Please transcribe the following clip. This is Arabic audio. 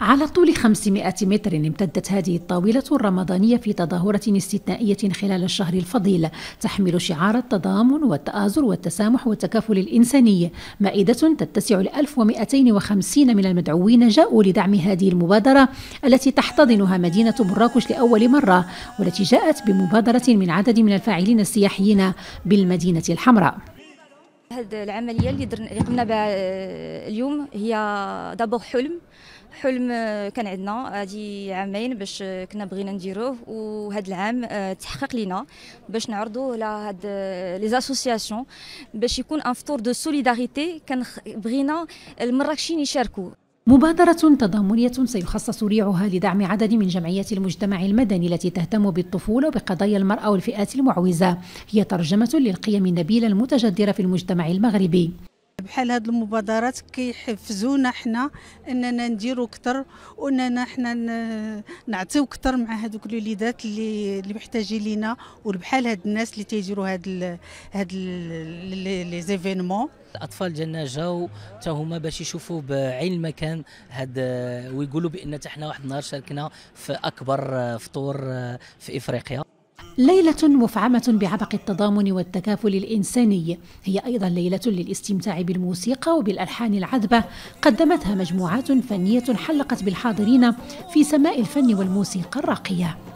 على طول 500 متر امتدت هذه الطاولة الرمضانية في تظاهرة استثنائية خلال الشهر الفضيل تحمل شعار التضامن والتآزر والتسامح والتكافل الإنساني مائدة تتسع ل 1250 من المدعوين جاءوا لدعم هذه المبادرة التي تحتضنها مدينة مراكش لأول مرة والتي جاءت بمبادرة من عدد من الفاعلين السياحيين بالمدينة الحمراء هذه العمليه اللي, درنا اللي قمنا بها آه، اليوم هي دابو حلم حلم آه، كان عندنا هادي عامين باش آه، كنا بغينا نديروه وهاد العام آه، تحقق لينا باش نعرضوه لهاد لي زاسوسياسيون باش يكون ان فطور دو سوليداريتي كان بغينا المراكشيين يشاركوا مبادرة تضامنية سيخصص ريعها لدعم عدد من جمعيات المجتمع المدني التي تهتم بالطفولة وبقضايا المرأة والفئات المعوزة هي ترجمة للقيم النبيلة المتجدرة في المجتمع المغربي بحال هاد المبادرات كيحفزونا حنا اننا نديرو اكثر واننا حنا نعطيو اكثر مع هذوك الوليدات اللي اللي محتاجين لينا وبحال هاد الناس اللي تيديروا هاد الـ هاد لي زيفينمون الاطفال ديالنا جاو حتى هما باش يشوفوا بعين المكان هاد ويقولوا بان حنا واحد النهار شاركنا في اكبر فطور في افريقيا ليلة مفعمة بعبق التضامن والتكافل الإنساني هي أيضا ليلة للاستمتاع بالموسيقى وبالألحان العذبة قدمتها مجموعات فنية حلقت بالحاضرين في سماء الفن والموسيقى الراقية